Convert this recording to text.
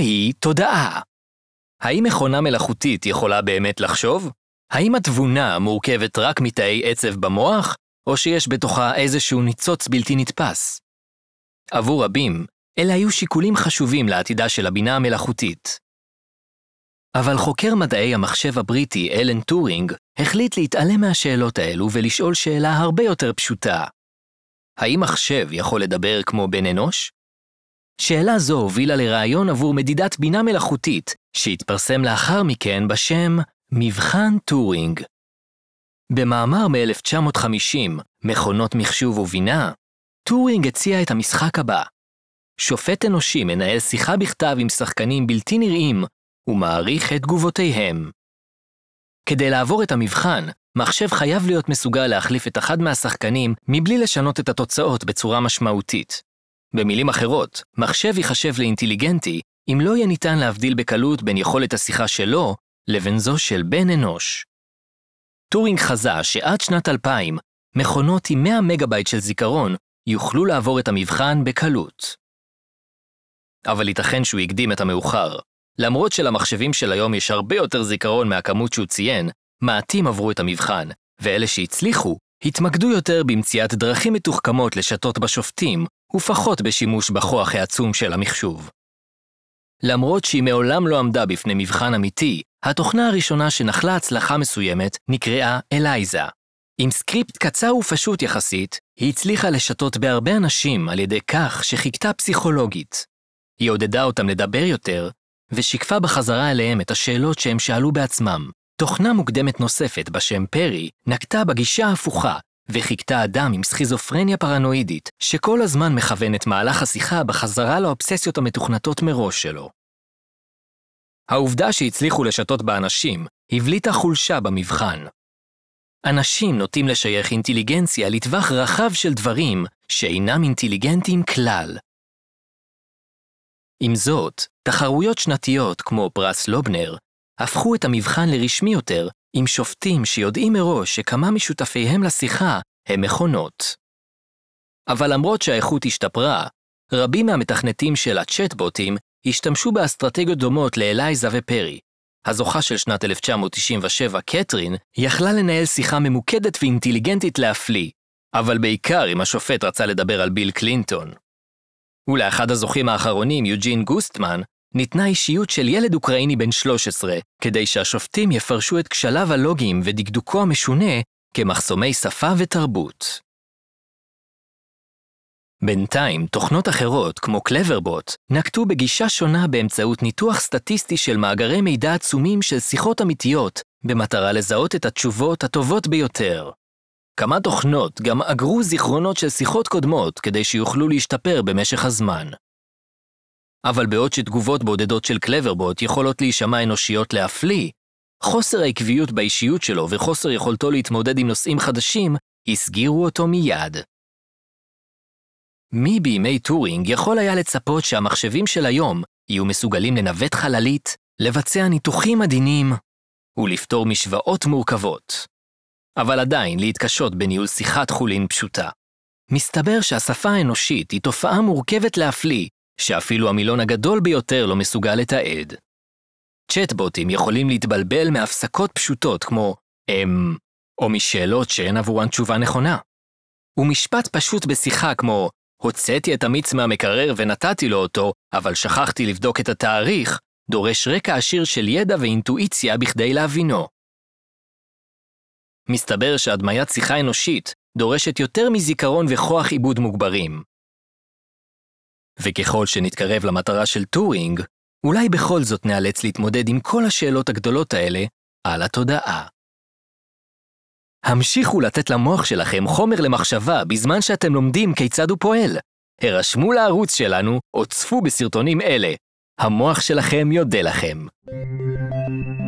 מהי תודעה? האם מכונה מלאכותית יכולה באמת לחשוב? האם התבונה מורכבת רק מתאי עצב במוח, או שיש בתוכה איזשהו ניצוץ בלתי נתפס? עבור רבים, אלה היו שיקולים חשובים לעתידה של הבינה המלאכותית. אבל חוקר מדעי המחשב הבריטי אלן טורינג החליט להתעלם מהשאלות האלו ולשאול שאלה הרבה יותר פשוטה. האם מחשב יכול לדבר כמו בן אנוש? שאלה זו הובילה לרעיון עבור מדידת בינה מלאכותית, שהתפרסם לאחר מכן בשם מבחן טורינג. במאמר מ-1950, מכונות מחשוב ובינה, טורינג הציע את המשחק הבא. שופט אנושי מנהל שיחה בכתב עם שחקנים בלתי נראים ומעריך את תגובותיהם. כדי לעבור את המבחן, מחשב חייב להיות מסוגל להחליף את אחד מהשחקנים מבלי לשנות את התוצאות בצורה משמעותית. במילים אחרות, מחשב ייחשב לאינטליגנטי אם לא יהיה ניתן להבדיל בקלות בין יכולת השיחה שלו לבין זו של בן אנוש. טורינג חזה שעד שנת 2000, מכונות עם 100 מגבייט של זיכרון יוכלו לעבור את המבחן בקלות. אבל ייתכן שהוא הקדים את המאוחר. למרות שלמחשבים של היום יש הרבה יותר זיכרון מהכמות שהוא ציין, מעטים עברו את המבחן, ואלה שהצליחו, התמקדו יותר במציאת דרכים מתוחכמות לשתות בשופטים, ופחות בשימוש בכוח העצום של המחשוב. למרות שהיא מעולם לא עמדה בפני מבחן אמיתי, התוכנה הראשונה שנחלה הצלחה מסוימת נקראה אלייזה. עם סקריפט קצר ופשוט יחסית, היא הצליחה לשתות בהרבה אנשים על ידי כך שחיכתה פסיכולוגית. היא עודדה אותם לדבר יותר, ושיקפה בחזרה אליהם את השאלות שהם שאלו בעצמם. תוכנה מוקדמת נוספת בשם פרי נקטה בגישה ההפוכה וחיכתה אדם עם סכיזופרניה פרנואידית, שכל הזמן מכוון את מהלך השיחה בחזרה לאובססיות המתוכנתות מראש שלו. העובדה שהצליחו לשתות באנשים הבליטה חולשה במבחן. אנשים נוטים לשייך אינטליגנציה לטווח רחב של דברים שאינם אינטליגנטים כלל. עם זאת, תחרויות שנתיות כמו פרס לובנר הפכו את המבחן לרשמי יותר עם שופטים שיודעים מראש שכמה משותפיהם לשיחה הם מכונות. אבל למרות שהאיכות השתפרה, רבים מהמתכנתים של הצ'טבוטים השתמשו באסטרטגיות דומות לאלייזה ופרי. הזוכה של שנת 1997, קטרין, יכלה לנהל שיחה ממוקדת ואינטליגנטית להפליא, אבל בעיקר אם השופט רצה לדבר על ביל קלינטון. ולאחד הזוכים האחרונים, יוג'ין גוסטמן, ניתנה אישיות של ילד אוקראיני בן 13, כדי שהשופטים יפרשו את כשליו הלוגיים ודקדוקו המשונה כמחסומי שפה ותרבות. בינתיים, תוכנות אחרות, כמו קלברבוט, נקטו בגישה שונה באמצעות ניתוח סטטיסטי של מאגרי מידע עצומים של שיחות אמיתיות, במטרה לזהות את התשובות הטובות ביותר. כמה תוכנות גם אגרו זיכרונות של שיחות קודמות כדי שיוכלו להשתפר במשך הזמן. אבל בעוד שתגובות בודדות של קלברבוט יכולות להישמע אנושיות להפליא, חוסר העקביות באישיות שלו וחוסר יכולתו להתמודד עם נושאים חדשים הסגירו אותו מיד. מי בימי טורינג יכול היה לצפות שהמחשבים של היום יהיו מסוגלים לנווט חללית, לבצע ניתוחים עדינים ולפתור משוואות מורכבות. אבל עדיין להתקשות בניהול שיחת חולין פשוטה. מסתבר שהשפה האנושית היא תופעה מורכבת להפליא, שאפילו המילון הגדול ביותר לא מסוגל לתעד. צ'טבוטים יכולים להתבלבל מהפסקות פשוטות כמו אמ, או משאלות שאין עבורן תשובה נכונה. ומשפט פשוט בשיחה כמו הוצאתי את המיץ מהמקרר ונתתי לו אותו, אבל שכחתי לבדוק את התאריך, דורש רקע עשיר של ידע ואינטואיציה בכדי להבינו. מסתבר שהדמיית שיחה אנושית דורשת יותר מזיכרון וכוח עיבוד מוגברים, וככל שנתקרב למטרה של טורינג, אולי בכל זאת נאלץ להתמודד עם כל השאלות הגדולות האלה על התודעה. המשיכו לתת למוח שלכם חומר למחשבה בזמן שאתם לומדים כיצד הוא פועל. הרשמו לערוץ שלנו או צפו בסרטונים אלה. המוח שלכם יודה לכם.